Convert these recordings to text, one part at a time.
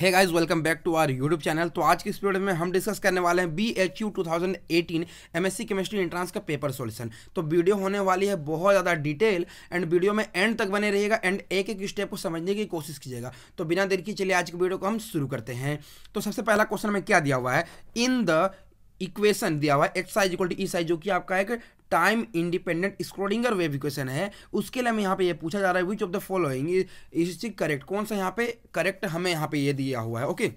है guys welcome back to our YouTube channel तो आज की इस वीडियो में हम डिस्कस करने वाले हैं B H U two thousand eighteen M S C chemistry entrance का पेपर सोल्यूशन तो वीडियो होने वाली है बहुत ज़्यादा डिटेल एंड वीडियो में एंड तक बने रहिएगा एंड एक एक स्टेप को समझने की कोशिश कीजिएगा तो बिना देर की चलिए आज की वीडियो को हम शुरू करते हैं तो सबसे पहला क्वेश्चन में क्या दिया हुआ है इन द इक्वेशन दिया हुआ है x psi equal to E psi जो कि आपका एक time independent Schrodinger wave equation है उसके लिए हमें यहाँ पे ये पूछा जा रहा है which of the following is correct कौन सा यहाँ पे करेक्ट हमें यहाँ पे ये दिया हुआ है ओके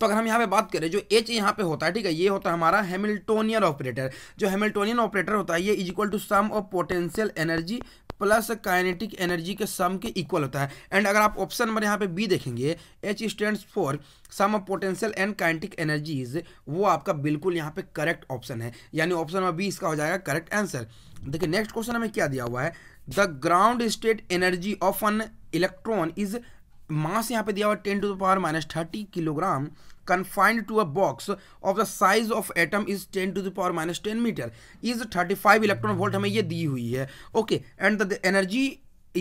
तो अगर हम यहाँ पे बात करें जो एच यहाँ पे होता है ठीक है ये होता है हमारा हेमिल्टोनियन ऑपरेटर जो हेमिल्टोनियन ऑपरेटर होता है ये is equal to sum of potential energy plus kinetic energy के सम के इक्वल होता है एंड अगर आप ऑप्शन नंबर यहाँ पे बी देखेंगे H stand for sum of potential and kinetic energies वो आपका बिल्कुल यहाँ पे करेक्ट ऑप्शन है यानी ऑप्शन नंबर बी इसका हो जाएगा करेक्ट आंसर देखिए नेक्स्ट क्वेश्चन हमें क्या दिया हुआ है the ground state energy of an electron is mass यहाँ पे दिया हुआ ten to the power minus thirty kilogram confined to a box of the size of atom is 10 to the power minus 10 meter is 35 electron volt. हमें ये दी हुई है okay and the energy.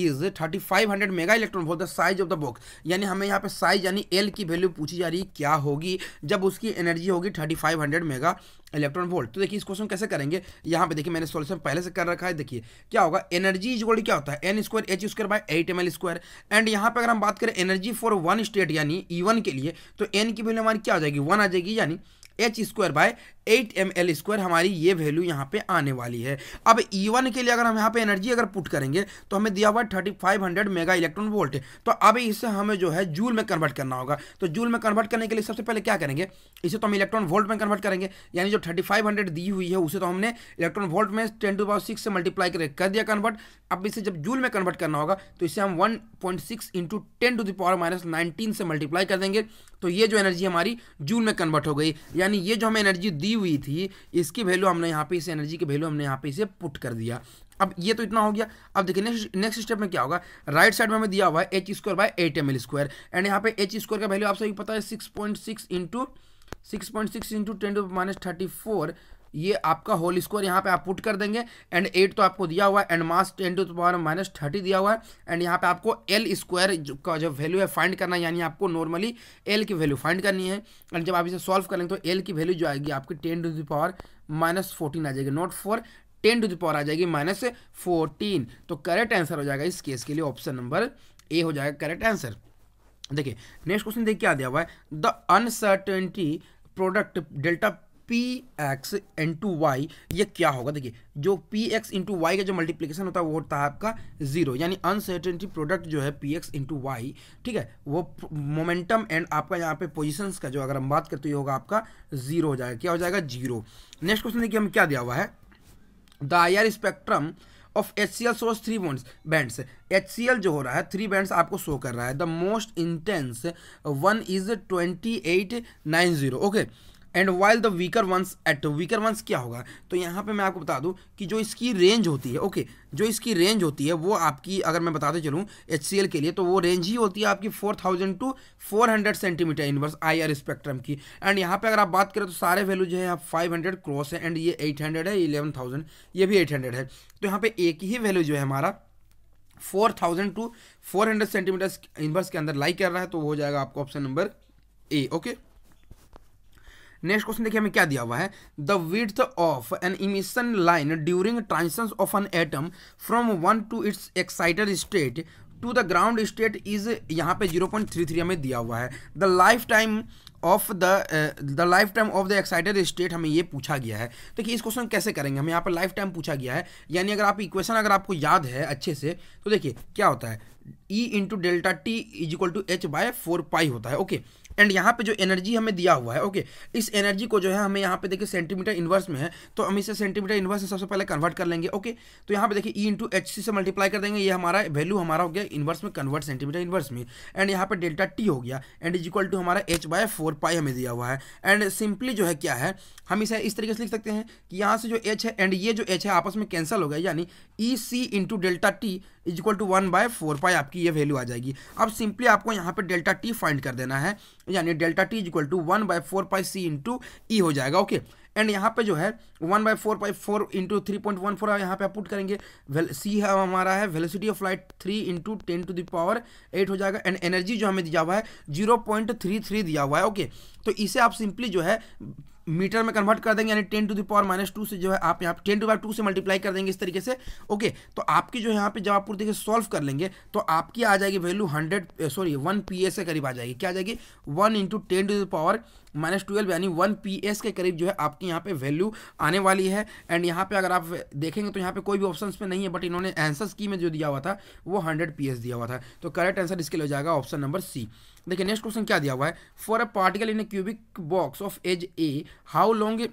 Is 3500 mega electron volt the size of the box यानी हमें यहाँ पे size यानी एल की वैल्यू पूछी जा रही है क्या होगी जब उसकी एनर्जी होगी 3500 मेगा इलेक्ट्रॉन वोल्ट तो देखिए इस क्वेश्चन कैसे करेंगे यहाँ पे देखिए मैंने सोल्यूशन पहले से कर रखा है देखिए क्या होगा एनर्जी इज गोल्ड क्या होता है n square h square by eight m l square and यहाँ पर अगर हम बात करें एनर्जी फॉर वन स्टेट यानी ई e के लिए तो एन की वैल्यू हमारी क्या हो जाएगी वन आ जाएगी यानी h square by eight m l square हमारी ये वैल्यू यहाँ पे आने वाली है अब ई e वन के लिए अगर हम यहाँ पे एनर्जी अगर पुट करेंगे तो हमें दिया हुआ है thirty five hundred mega electron volt तो अब इसे हमें जो है जूल में कन्वर्ट करना होगा तो जूल में कन्वर्ट करने के लिए सबसे पहले क्या करेंगे इसे तो हम इलेक्ट्रॉन वोल्ट में कन्वर्ट करेंगे यानी जो थर्टी फाइव हंड्रेड दी हुई है उसे तो हमने इलेक्ट्रॉन वोल्ट में टेन टू पावर सिक्स से मल्टीप्लाई कर दिया कन्वर्ट अब इसे जब जूल में कन्वर्ट करना होगा तो इसे हम one point six into ten to the power minus nineteen से मल्टीप्लाई कर देंगे तो ये जो एनर्जी हमारी जूल में कन्वर्ट हो गई यानी ये जो हमें एनर्जी दी हुई थी इसकी वैल्यू हमने यहाँ पे इस एनर्जी की वैल्यू हमने यहाँ पे इसे पुट कर दिया अब ये तो इतना हो गया अब देखिए नेक्स्ट नेक्स्ट स्टेप में क्या होगा राइट साइड में हमें दिया हुआ है h square by eight m l square and यहाँ पे एच स्क्वायर का वैल्यू आप सभी पता है six point six into six point six into ten to minus thirty four ये आपका होल स्क्वायर यहाँ पे आप पुट कर देंगे एंड एट तो आपको दिया हुआ है and mass ten to power minus thirty दिया हुआ है एंड यहाँ पे आपको एल स्क्वायर का जो वैल्यू है फाइंड करना यानी आपको नॉर्मली एल की वैल्यू फाइंड करनी है एंड जब आप इसे सॉल्व करेंगे तो एल की वैल्यू जो आएगी आपकी ten to the power minus fourteen आ जाएगी not four ten to the power आ जाएगी माइनस तो करेक्ट आंसर हो जाएगा इस केस के लिए ऑप्शन नंबर ए हो जाएगा करेक्ट आंसर देखिए नेक्स्ट क्वेश्चन देखिए क्या दिया हुआ है the uncertainty product delta p x into y ये क्या होगा देखिए जो पी एक्स इंटू वाई का जो मल्टीप्लीकेशन होता है वो होता है आपका जीरो यानी अनसर्टेनिटी प्रोडक्ट जो है पी एक्स इंटू वाई ठीक है वो मोमेंटम एंड आपका यहाँ पे पोजिशन का जो अगर हम बात करते ये होगा आपका जीरो हो जाएगा क्या हो जाएगा जीरो नेक्स्ट क्वेश्चन देखिए हम क्या दिया हुआ है the IR spectrum of H C L सोर्स three bonds bands H C L जो हो रहा है थ्री बैंड्स आपको शो कर रहा है the most intense one is twenty eight nine zero okay and while the weaker ones at weaker ones क्या होगा तो यहाँ पे मैं आपको बता दूँ कि जो इसकी रेंज होती है ओके जो इसकी रेंज होती है वो आपकी अगर मैं बताते चलूँ एच के लिए तो वो रेंज ही होती है आपकी four thousand two four hundred centimeter inverse I R spectrum की एंड यहाँ पे अगर आप बात करें तो सारे वैल्यू जो है आप फाइव हंड्रेड क्रॉस है एंड ये एट हंड्रेड है इलेवन थाउजेंड ये भी एट हंड्रेड है तो यहाँ पे एक ही वैल्यू जो है हमारा four thousand two four hundred centimeter inverse के अंदर लाई कर रहा है तो हो जाएगा आपको option number A okay next question देखिए हमें क्या दिया हुआ है the width of an emission line during transition of an atom from one to its excited state to the ground state is यहाँ पे 0.33 हमें दिया हुआ है the lifetime of the the lifetime of the excited state हमें ये पूछा गया है देखिए इस क्वेश्चन कैसे करेंगे हमें यहाँ पर लाइफ टाइम पूछा गया है यानी अगर आप इक्वेशन अगर आपको याद है अच्छे से तो देखिए क्या होता है E into delta T is equal to h by four pi होता है ओके okay. एंड यहाँ पे जो एनर्जी हमें दिया हुआ है ओके इस एनर्जी को जो है हमें यहाँ पे देखिए सेंटीमीटर इन्वर्स में है तो हम इसे सेंटीमीटर इन्वर्स में सबसे पहले कन्वर्ट कर लेंगे ओके तो यहाँ पे देखिए ई इंटू एच सी से मल्टीप्लाई कर देंगे ये हमारा वैल्यू हमारा हो गया इन्वर्स में कन्वर्ट सेंटीमीटर इन्वर्स में एंड यहाँ पर डेल्टा टी हो गया एंड इज इक्वल टू हमारा एच बाय फोर पाई हमें दिया हुआ है एंड सिंपली जो है क्या है हम इसे इस तरीके से लिख सकते हैं कि यहाँ से जो एच है एंड ये जो एच है आपस में कैंसिल हो गया यानी E c into delta T is equal to one by four pi आपकी ये वैल्यू आ जाएगी अब सिंपली आपको यहाँ पे डेल्टा टी फाइंड कर देना है यानी delta T is equal to one by four pi C into E हो जाएगा ओके एंड यहाँ पे जो है one by four pi four into three point one four यहाँ पे आप पुट करेंगे सी है हमारा है velocity of light three into ten to the power eight हो जाएगा एंड एनर्जी जो हमें दिया हुआ है जीरो पॉइंट थ्री थ्री दिया हुआ है ओके okay? तो इसे आप सिंपली जो है मीटर में कन्वर्ट कर देंगे यानी ten to the power minus two से जो है आप यहाँ टेन टू बाई टू से मल्टीप्लाई कर देंगे इस तरीके से ओके तो आपकी जो यहाँ पे जब आप पूरी तरीके सॉल्व कर लेंगे तो आपकी आ जाएगी value hundred sorry one P A से करीब आ जाएगी क्या आ जाएगी one into ten to the power minus twelve यानी वन पी एस के करीब जो है आपकी यहाँ पे वैल्यू आने वाली है एंड यहाँ पे अगर आप देखेंगे तो यहाँ पे कोई भी ऑप्शन में नहीं है बट इन्होंने आंसर की में जो दिया हुआ था वो हंड्रेड पी एस दिया हुआ था तो करेक्ट आंसर इसके लिए जाएगा ऑप्शन नंबर सी देखिए नेक्स्ट क्वेश्चन क्या दिया हुआ है for a particle in a cubic box of edge a how long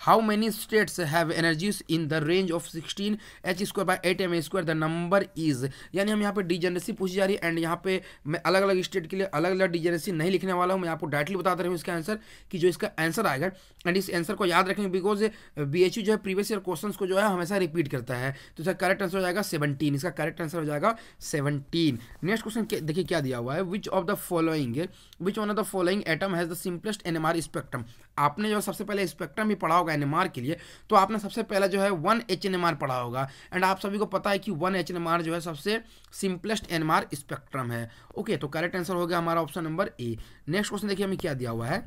how many states have energies in the range of sixteen H square by eight M square the number is यानी हम यहाँ पे degeneracy पूछी जा रही है and यहाँ पे मैं अलग अलग स्टेट के लिए अलग अलग डिजेनरेसी नहीं लिखने वाला हूँ मैं आपको डायरेक्टली दे रहा हूँ इसका आंसर कि जो इसका आंसर आएगा एंड इस आंसर को याद रखेंगे बिकॉज बी एच यू जो है प्रीवियस ईयर क्वेश्चन को जो है हमेशा रिपीट करता है तो इसका करेक्ट आंसर हो जाएगा सेवनटीन इसका करेक्ट आंसर हो जाएगा सेवनटीन नेक्स्ट क्वेश्चन देखिए क्या दिया हुआ है which of the following which one of the following atom has the simplest an spectrum आपने जो सबसे पहले स्पेक्ट्रम भी पढ़ा होगा होगा एन के लिए तो आपने सबसे पहला जो है वन एच पढ़ा होगा एंड आप सभी को पता है कि वन एच जो है सबसे सिंपलेस्ट एन स्पेक्ट्रम है ओके तो करेक्ट आंसर हो गया हमारा option number A next question देखिए हमें क्या दिया हुआ है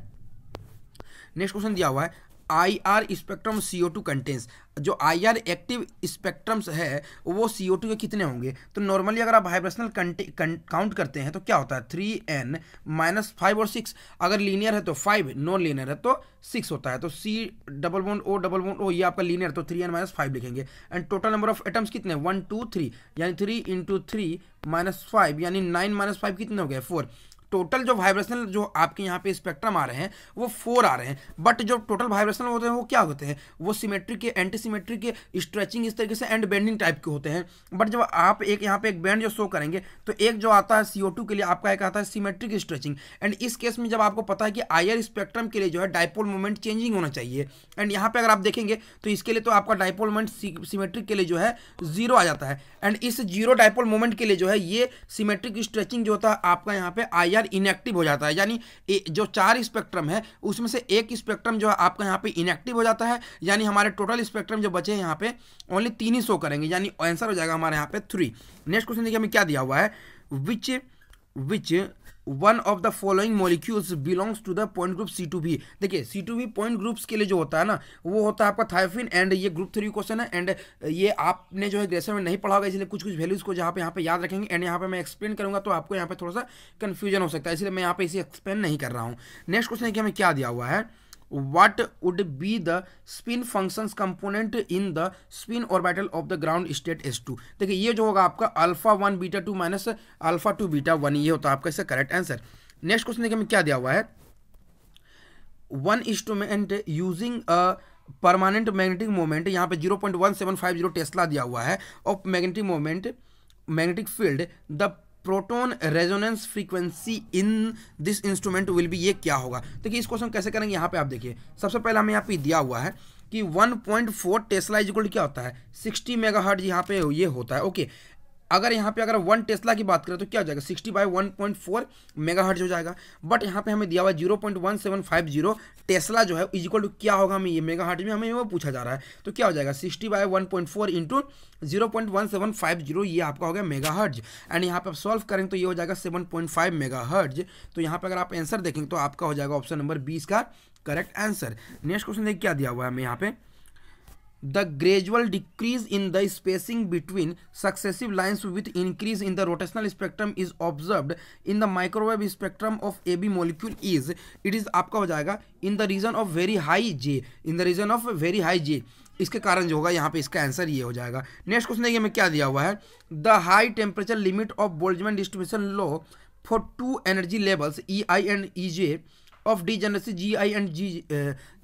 नेक्स्ट क्वेश्चन दिया हुआ है I R spectrum C O two contains जो आई आर एक्टिव स्पेक्ट्रम्स है वो सी ओ टू के कितने होंगे तो नॉर्मली अगर आप वाइब्रेशनल काउंट करते हैं तो क्या होता है थ्री एन माइनस फाइव और सिक्स अगर लीनियर है तो फाइव नॉन लीनियर है तो सिक्स होता है तो C double one O double one O ये आपका लीनियर तो थ्री एन माइनस फाइव लिखेंगे and total number of atoms कितने वन टू थ्री यानी three into three minus five यानी नाइन माइनस फाइव कितने हो गए फोर टोटल जो वाइब्रेशनल जो आपके यहाँ पे स्पेक्ट्रम आ रहे हैं वो फोर आ रहे हैं बट जो टोटल वाइब्रेशनल होते हैं वो क्या होते हैं वो सिमेट्रिक के एंटी सिमेट्रिक के स्ट्रेचिंग इस तरीके से एंड बेंडिंग टाइप के होते हैं बट जब आप एक यहाँ पे एक बैंड जो शो करेंगे तो एक जो आता है सीओ के लिए आपका एक आता है सीमेट्रिक स्ट्रेचिंग एंड इस केस में जब आपको पता है कि आयर स्पेक्ट्रम के लिए जो है डायपोल मोमेंट चेंजिंग होना चाहिए एंड यहाँ पर अगर आप देखेंगे तो इसके लिए तो आपका डायपोल मोमेंट सीमेट्रिक के लिए जो है जीरो आ जाता है एंड इस जीरो डायपोल मोमेंट के लिए जो है ये सीमेट्रिक स्ट्रेचिंग जो होता है आपका यहाँ पर आई शायद इनएक्टिव हो जाता है यानी जो चार स्पेक्ट्रम है उसमें से एक स्पेक्ट्रम जो है आपका यहाँ पे इनएक्टिव हो जाता है यानी हमारे टोटल स्पेक्ट्रम जो बचे हैं यहाँ पे ओनली तीन ही शो करेंगे यानी आंसर हो जाएगा हमारे यहाँ पे थ्री नेक्स्ट क्वेश्चन देखिए हमें क्या दिया हुआ है which which one of the following molecules belongs to the point group C two B देखिए C two B point groups के लिए जो होता है ना वो होता है आपका थायफिन एंड ये ग्रुप थ्री क्वेश्चन है एंड ये आपने जो है ग्रेसर में नहीं पढ़ा होगा इसलिए कुछ कुछ वैल्यूज़ को जहाँ पे यहाँ पे याद रखेंगे एंड यहाँ पे मैं एक्सप्लेन करूँगा तो आपको यहाँ पे थोड़ा सा कन्फ्यूजन हो सकता है इसलिए मैं यहाँ पे इसे एक्सप्लेन नहीं कर रहा हूँ नेक्स्ट क्वेश्चन है कि हमें क्या दिया हुआ है what would be the spin functions component in the spin orbital of the ground state s2 देखिए ये जो होगा आपका alpha one beta two minus alpha two beta one ये होता है आपका इसका करेक्ट आंसर नेक्स्ट क्वेश्चन देखिए में क्या दिया हुआ है one instrument using a permanent magnetic moment यहाँ पे 0.1750 टेस्ला दिया हुआ है of magnetic moment magnetic field the proton resonance frequency in this instrument will be ये क्या होगा देखिए इस क्वेश्चन कैसे करेंगे यहाँ पे आप देखिए सबसे पहले हमें यहाँ पे दिया हुआ है कि 1.4 पॉइंट फोर टेस्लाइज क्या होता है 60 मेगाहर्ट्ज यहाँ पे ये होता है ओके अगर यहाँ पे अगर वन टेस्ला की बात करें तो क्या हो जाएगा sixty by one point four megahertz हो जाएगा बट यहाँ पे हमें दिया हुआ zero point one seven five zero tesla जो है इजिकल टू क्या होगा हमें ये मेगा हर्ट में हमें वो पूछा जा रहा है तो क्या हो जाएगा sixty by one point four into zero point one seven five zero ये आपका हो गया मेगा हर्ज एंड यहाँ पे आप सॉल्व करेंगे तो ये हो जाएगा seven point five mega hertz तो यहाँ पर अगर आप आंसर देखेंगे तो आपका हो जाएगा ऑप्शन नंबर बीस का करेक्ट आंसर नेक्स्ट क्वेश्चन देखिए क्या दिया हुआ है हमें यहाँ पे the gradual decrease in the spacing between successive lines with increase in the rotational spectrum is observed in the microwave spectrum of A B molecule is it is आपका हो जाएगा in the region of very high J in the region of very high J इसके कारण जो होगा यहाँ पे इसका आंसर ये हो जाएगा नेक्स्ट क्वेश्चन देखिए हमें क्या दिया हुआ है the high temperature limit of Boltzmann distribution law for two energy levels E I and E J of degeneracy G I and G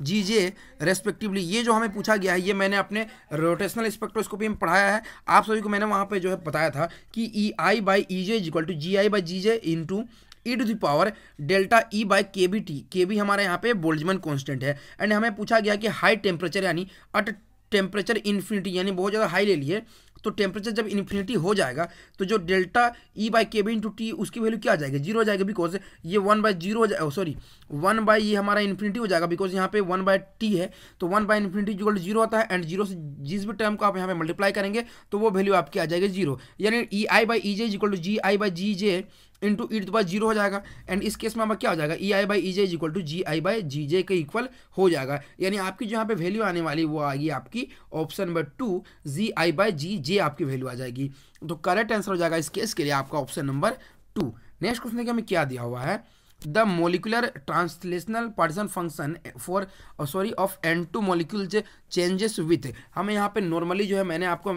G J respectively ये जो हमें पूछा गया है ये मैंने अपने रोटेशनल स्पेक्ट्रोस्कोपी में पढ़ाया है आप सभी को मैंने वहाँ पे जो है बताया था कि E I by E J is equal to G I by G J into E to power delta E by K B T K B हमारे यहाँ पे बोल्जमन कॉन्स्टेंट है एंड हमें पूछा गया कि हाई टेम्परेचर यानी अट टेम्परेचर इन्फिनिटी यानी बहुत ज़्यादा हाई ले लिए तो टेम्परेचर जब इन्फिनिटी हो जाएगा तो जो delta E by K B into T उसकी वैल्यू क्या आ जाएगी जीरो oh, हो जाएगा बिकॉज ये one by zero sorry one by ये हमारा इन्फिनिटी हो जाएगा बिकॉज यहाँ पे वन बाय टी है तो वन बाई इन्फिनिटी जो जीरो आता है एंड जीरो से जिस भी टर्म को आप यहाँ पे मल्टीप्लाई करेंगे तो वो वैल्यू आपकी आ जाएगी जीरो यानी E I by E J is equal to G I by G J into E to zero हो जाएगा एंड इस केस में हमारा क्या हो जाएगा E I by E J is equal to G I by G J के equal हो जाएगा यानी आपकी जो यहाँ पे वैल्यू आने वाली वो आएगी आपकी option number two G I by G J आपकी वैल्यू आ जाएगी तो करेक्ट आंसर हो जाएगा इस केस के लिए आपका option number two next question देखिए हमें क्या दिया हुआ है the molecular translational partition function for sorry of N two molecule changes with हमें यहाँ पे नॉर्मली जो है मैंने आपको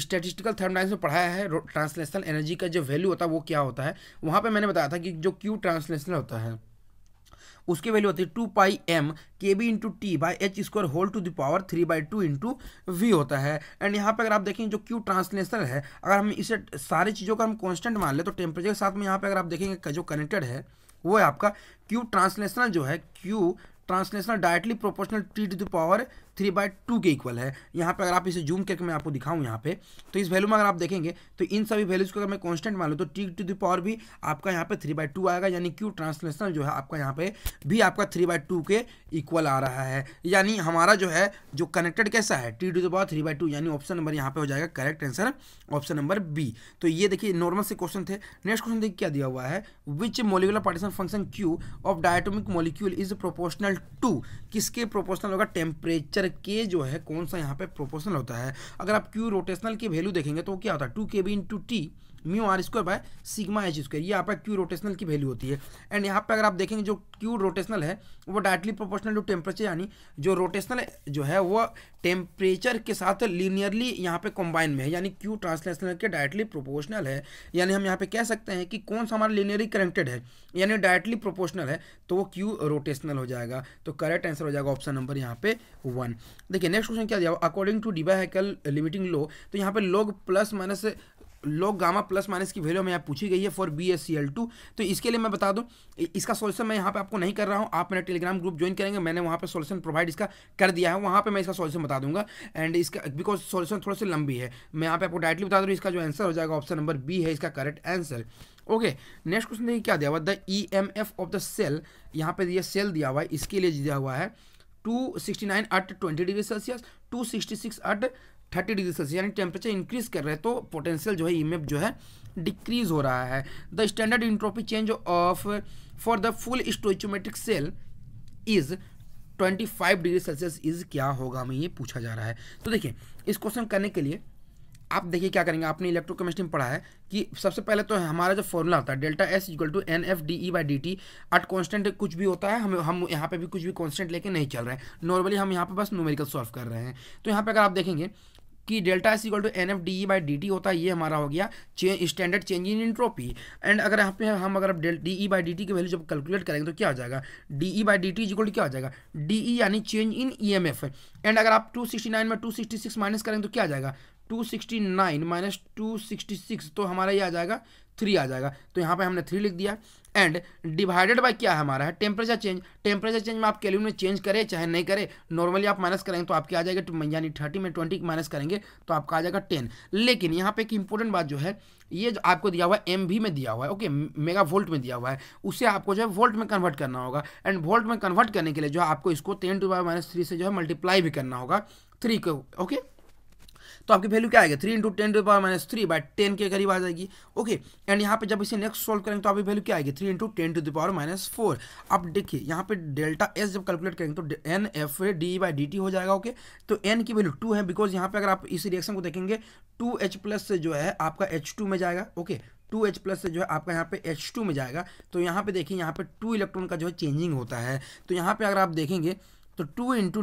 स्टेटिस्टिकल थर्मोडाइनमिक्स में पढ़ाया है ट्रांसलेशनल एनर्जी का जो वैल्यू होता है वो क्या होता है वहाँ पर मैंने बताया था कि जो क्यू ट्रांसलेशनल होता है उसकी वैल्यू होती है two pi M K B into T by H square whole to the power three by two into V होता है एंड यहाँ पे अगर आप देखेंगे जो क्यू ट्रांसलेशनल है अगर हम इसे सारी चीज़ों का हम कॉन्स्टेंट मान ले तो टेम्परेचर के साथ में यहाँ पे अगर आप देखेंगे जो कनेक्टेड है वो है आपका क्यू ट्रांसलेशनल जो है Q translational directly proportional T to the power three by two के इक्वल है यहाँ पे अगर आप इसे जूम करके मैं आपको दिखाऊँ यहाँ पे तो इस वैल्यू में अगर आप देखेंगे तो इन सभी वैल्यूज़ को अगर मैं कॉन्स्टेंट मान लूँ तो टी टू दी पावर भी आपका यहाँ पे थ्री बाय टू आएगा यानी क्यू ट्रांसलेशन जो है आपका यहाँ पे भी आपका थ्री बाय टू के इक्वल आ रहा है यानी हमारा जो है जो कनेक्टेड कैसा है T to the power three by two यानी ऑप्शन नंबर यहाँ पे हो जाएगा correct answer option number B तो ये देखिए नॉर्मल से क्वेश्चन थे नेक्स्ट क्वेश्चन देखिए क्या दिया हुआ है which molecular partition function Q of diatomic molecule is proportional to किसके प्रोपोर्शनल होगा टेम्परेचर के जो है कौन सा यहाँ पे प्रोपोर्शनल होता है अगर आप क्यू रोटेशनल की वैल्यू देखेंगे तो क्या होता है two K B into T mu R square by sigma H square ये आपका क्यू रोटेशनल की वैल्यू होती है एंड यहाँ पे अगर आप देखेंगे जो क्यू रोटेशनल है वो डायरेक्टली प्रोपोर्शनल टू टेम्परेचर यानी जो रोटेशनल जो है वो टेम्परेचर के साथ लीनियरली यहाँ पे कंबाइन में है यानी क्यू ट्रांसलेशनल के डायरेक्टली प्रोपोर्शनल है यानी हम यहाँ पे कह सकते हैं कि कौन सा हमारा लीनियरली कनेक्टेड है यानी डायरेक्टली प्रोपोर्शनल है तो वो क्यू रोटेशनल हो जाएगा तो करेक्ट आंसर हो जाएगा ऑप्शन नंबर यहाँ पे वन देखिए नेक्स्ट क्वेश्चन क्या दिया according to Debye Huckel limiting law तो यहाँ पे log plus minus log gamma plus minus की वैल्यू हमें यहाँ पूछी गई है for B S C L two तो इसके लिए मैं बता दूँ इसका सोल्यूशन मैं यहाँ पे आपको नहीं कर रहा हूँ आप मेरा टेलीग्राम ग्रुप ज्वाइन करेंगे मैंने वहाँ पे सोल्यूशन प्रोवाइड इसका कर दिया है वहाँ पे मैं इसका सोल्यूशन बता दूंगा एंड इसका बिकॉज सोल्यूशन थोड़ा सा लंबी है मैं यहाँ पे आपको डायरेक्टली बता दूँ इसका जो आंसर हो जाएगा ऑप्शन नंबर बी है इसका correct answer okay next question देखिए क्या दिया हुआ the E M F of the cell यहाँ पे दिया सेल दिया हुआ है इसके लिए दिया हुआ है 269 at twenty degree Celsius six at thirty degree Celsius यानी टेम्परेचर इंक्रीज कर रहे हैं तो पोटेंशियल जो है ई e जो है डिक्रीज हो रहा है the standard entropy change of for the full stoichiometric cell is 25 degree Celsius is क्या होगा हमें ये पूछा जा रहा है तो देखिए इस क्वेश्चन करने के लिए आप देखिए क्या करेंगे आपने इलेक्ट्रोकेमिस्ट्री में पढ़ा है कि सबसे पहले तो हमारा जो फॉर्मूला होता है delta S equal to N F D E by D T at constant कुछ भी होता है हम हम यहाँ पे भी कुछ भी कॉन्स्टेंट लेके नहीं चल रहे हैं नॉर्मली हम यहाँ पे बस न्यूमेरिकल सॉल्व कर रहे हैं तो यहाँ पे अगर आप देखेंगे कि delta S equal to N F D E by D T होता है ये हमारा हो गया standard change in entropy and अगर यहाँ पे हम अगर D E e by D T की वैल्यू जब कैलकुलेट करेंगे तो क्या हो जाएगा D E by D T equal to क्या हो जाएगा डी ई यानी change in E M F and अगर आप टू सिक्सटी नाइन में टू सिक्स माइनस करेंगे तो क्या आ जाएगा two sixty nine minus two sixty six तो हमारा ये आ जाएगा थ्री आ जाएगा तो यहाँ पे हमने थ्री लिख दिया एंड डिवाइडेड बाय क्या है हमारा है टेम्परेचर चेंज टेम्परेचर चेंज में आप कैल्यून में चेंज करें चाहे नहीं करें नॉर्मली आप माइनस करेंगे तो आपके आ जाएगा यानी थर्टी में ट्वेंटी माइनस करेंगे तो आपका आ जाएगा टेन लेकिन यहाँ पे एक इंपॉर्टेंट बात जो है ये जो आपको दिया हुआ है एम में दिया हुआ है ओके मेगा वोल्ट में दिया हुआ है उसे आपको जो है वोल्ट में कन्वर्ट करना होगा एंड वोल्ट में कन्वर्ट करने के लिए जो है आपको इसको ten to by minus three से जो है मल्टीप्लाई भी करना होगा थ्री को ओके तो आपकी वैल्यू क्या आएगा three into ten to power minus three by ten के करीब आ जाएगी ओके एंड यहाँ पे जब इसे नेक्स्ट सॉल्व करेंगे तो आपकी वैल्यू क्या आएगी three into ten to the power minus four आप देखिए यहाँ पे डेल्टा एस जब कैलकुलेट करेंगे तो N F D by D T हो जाएगा ओके तो एन की वैल्यू टू है बिकॉज यहाँ पे अगर आप इसी रिएक्शन को देखेंगे टू एच प्लस से जो है आपका एच टू में जाएगा ओके टू एच प्लस से जो है आपका यहाँ पे एच टू में जाएगा तो यहाँ पे देखिए यहाँ पे टू इलेक्ट्रॉन का जो है चेंजिंग होता है तो यहाँ पे अगर आप देखेंगे तो टू इंटू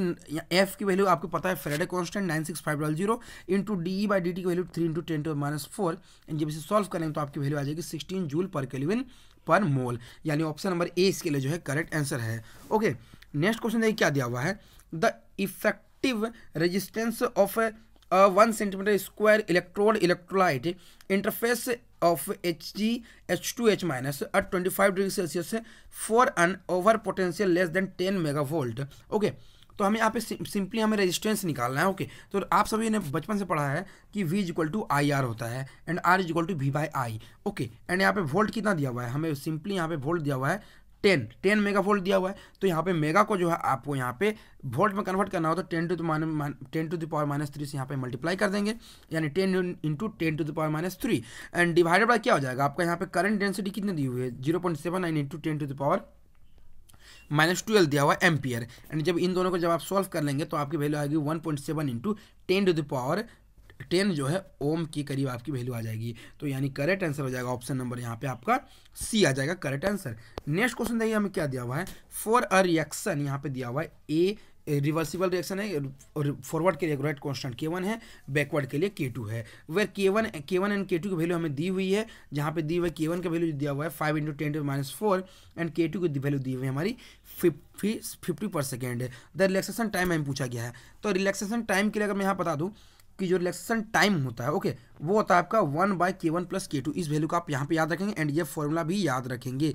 एफ की वैल्यू आपको पता है Faraday constant nine six five double zero into D E by D T की value three into ten to minus four जब इसे सॉल्व करेंगे तो आपकी वैल्यू आ जाएगी सिक्सटीन जूल पर केल्विन पर मोल यानी ऑप्शन नंबर ए इसके लिए जो है करेक्ट आंसर है ओके नेक्स्ट क्वेश्चन देखिए क्या दिया हुआ है the effective resistance of one centimetre square electrode electrolyte interface of H G of Hg H2H minus at 25 degree Celsius है for an over potential less than 10 mega volt okay तो हमें यहाँ पे सिंपली हमें रेजिस्टेंस निकालना है okay तो आप सभी ने बचपन से पढ़ा है कि V is equal to I R होता है and R is equal to V by I okay and यहाँ पे वोल्ट कितना दिया हुआ है हमें सिंपली यहाँ पे वोल्ट दिया हुआ है टेन टेन मेगा वोल्ट दिया हुआ है तो यहाँ पे मेगा को जो है आपको यहाँ पे वोल्ट में कन्वर्ट करना हो तो ten to than ten to the power minus three से यहाँ पे मल्टीप्लाई कर देंगे यानी ten into ten to the power minus three and divided by क्या हो जाएगा आपका यहाँ पे करंट डेंसिटी कितनी दी हुई है zero point seven nine into ten to the power minus twelve दिया हुआ है एम्पियर एंड जब इन दोनों को जब आप सॉल्व कर लेंगे तो आपकी वैल्यू आएगी one point seven into ten to the power ten जो है ओम के करीब आपकी वैल्यू आ जाएगी तो यानी करेक्ट आंसर हो जाएगा ऑप्शन नंबर यहाँ पे आपका सी आ जाएगा करेक्ट आंसर नेक्स्ट क्वेश्चन देखिए हमें क्या दिया हुआ है फॉर अ रिएक्शन यहाँ पे दिया हुआ है ए रिवर्सिबल रिएक्शन है और फॉरवर्ड के लिए राइट कॉन्स्टेंट के वन है बैकवर्ड के लिए के टू है where k one k one and k two की वैल्यू हमें दी हुई है जहाँ पे दी हुई है के वन का वैल्यू दिया हुआ है five into ten to minus four and k two की वैल्यू दी हुई है हमारी फिफ्टी फिफ्टी पर सेकेंड द रिलैक्सेशन टाइम हमें पूछा गया है तो रिलैक्सेशन टाइम के लिए अगर मैं यहाँ बता दूँ की जो रिलैक्सेशन टाइम होता है ओके वो होता है आपका one by k one plus k two इस वैल्यू को आप यहाँ पे याद रखेंगे एंड ये फॉर्मूला भी याद रखेंगे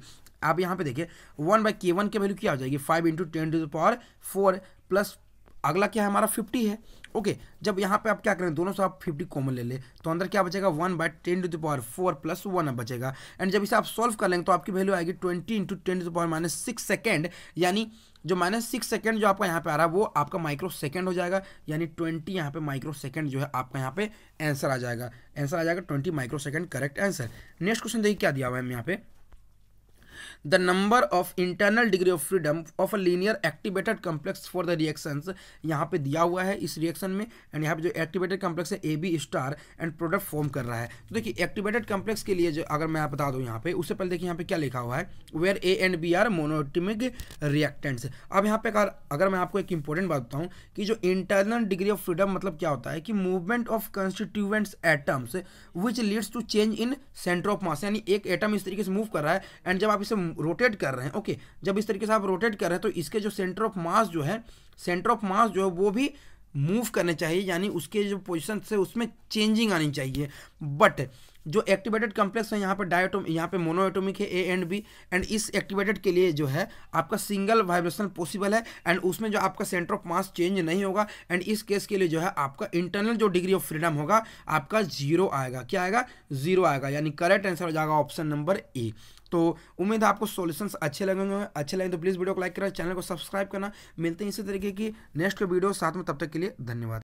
आप यहाँ पे देखिए वन बाई के वन की वैल्यू क्या हो जाएगी five into ten to power four plus अगला क्या है हमारा फिफ्टी है ओके जब यहाँ पे आप क्या करें दोनों से आप फिफ्टी कॉमन ले ले तो अंदर क्या बचेगा one by ten to the power four plus one बचेगा एंड जब इसे आप सॉल्व कर लेंगे तो आपकी वैल्यू आएगी twenty into ten to the power minus six second यानी जो माइनस सिक्स सेकेंड जो आपका यहाँ पे आ रहा है वो आपका माइक्रो सेकेंड हो जाएगा यानी ट्वेंटी यहाँ पे माइक्रो सेकेंड जो है आपका यहाँ पे आंसर आ जाएगा आंसर आ जाएगा twenty micro second correct answer next question देखिए क्या दिया हुआ है यहाँ पे the number of internal degree of freedom of a linear activated complex for the reactions यहाँ पे दिया हुआ है इस रिएक्शन में एंड यहाँ पे जो एक्टिवेटेड कॉम्प्लेक्स है A B star and product form कर रहा है तो देखिए एक्टिवेटेड कॉम्प्लेक्स के लिए जो अगर मैं आप बता दूँ यहाँ पे उससे पहले देखिए यहाँ पे क्या लिखा हुआ है where A and B are monatomic reactants अब यहाँ पे अगर अगर मैं आपको एक इंपॉर्टेंट बात बताऊँ कि जो इंटरनल डिग्री ऑफ फ्रीडम मतलब क्या होता है कि movement of constituents atoms which leads to change in centre of mass यानी एक एटम इस तरीके से मूव कर रहा है एंड जब आप इसे रोटेट कर रहे हैं ओके जब इस तरीके से आप रोटेट कर रहे हैं तो इसके जो सेंटर ऑफ मास जो है सेंटर ऑफ मास जो है वो भी मूव करने चाहिए यानी उसके जो पोजिशन से उसमें चेंजिंग आनी चाहिए बट जो एक्टिवेटेड कम्प्लेक्स है यहाँ पर डायटोम यहाँ पे मोनोएटोमिक है ए एंड बी एंड इस एक्टिवेटेड के लिए जो है आपका सिंगल वाइब्रेशन पॉसिबल है एंड उसमें जो आपका सेंटर ऑफ मास चेंज नहीं होगा एंड इस केस के लिए जो है आपका इंटरनल जो डिग्री ऑफ फ्रीडम होगा आपका जीरो आएगा क्या आएगा जीरो आएगा यानी करेक्ट आंसर हो जाएगा ऑप्शन नंबर ए तो उम्मीद है आपको सॉल्यूशंस अच्छे लगेंगे अच्छे लगेंगे तो प्लीज़ वीडियो को लाइक करना चैनल को सब्सक्राइब करना मिलते हैं इसी तरीके की नेक्स्ट वीडियो साथ में तब तक के लिए धन्यवाद